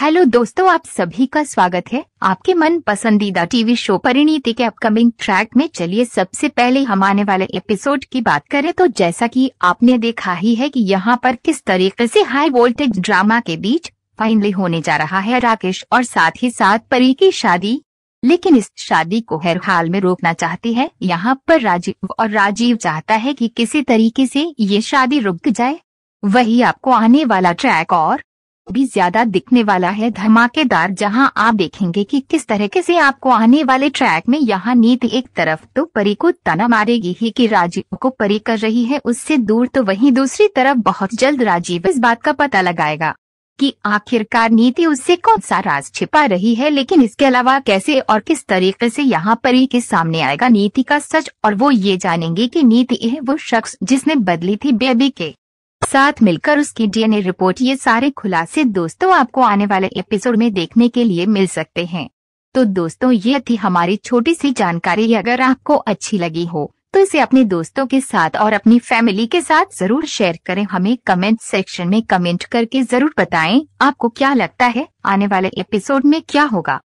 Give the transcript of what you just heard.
hello दोस्तों आप सभी का स्वागत है आपके मन पसंदीदा टीवी शो परिणीति के अपकमिंग ट्रैक में चलिए सबसे पहले हम आने वाले एपिसोड की बात करें तो जैसा कि आपने देखा ही है कि यहाँ पर किस तरीके से हाई वोल्टेज ड्रामा के बीच फाइनली होने जा रहा है राकेश और साथ ही साथ परी की शादी लेकिन इस शादी को हर हाल में रोकना चाहती है यहाँ पर राजीव और राजीव चाहता है कि किसी तरीके से ये शादी रुक जाए वही आपको आने वाला ट्रैक और भी ज्यादा दिखने वाला है धमाकेदार जहां आप देखेंगे कि किस तरीके से आपको आने वाले ट्रैक में यहां नीति एक तरफ तो परी को तना मारेगी ही कि राजीव को परी कर रही है उससे दूर तो वहीं दूसरी तरफ बहुत जल्द राजीव इस बात का पता लगाएगा कि आखिरकार नीति उससे कौन सा राज छिपा रही है लेकिन इसके अलावा कैसे और किस तरीके से यहाँ परी के सामने आएगा नीति का सच और वो ये जानेंगे कि नीति यह वो शख्स जिसने बदली थी बेबी के साथ मिलकर उसकी डीएनए रिपोर्ट ये सारे खुलासे दोस्तों आपको आने वाले एपिसोड में देखने के लिए मिल सकते हैं तो दोस्तों ये थी हमारी छोटी सी जानकारी अगर आपको अच्छी लगी हो तो इसे अपने दोस्तों के साथ और अपनी फैमिली के साथ जरूर शेयर करें हमें कमेंट सेक्शन में कमेंट करके जरूर बताएं आपको क्या लगता है आने वाले एपिसोड में क्या होगा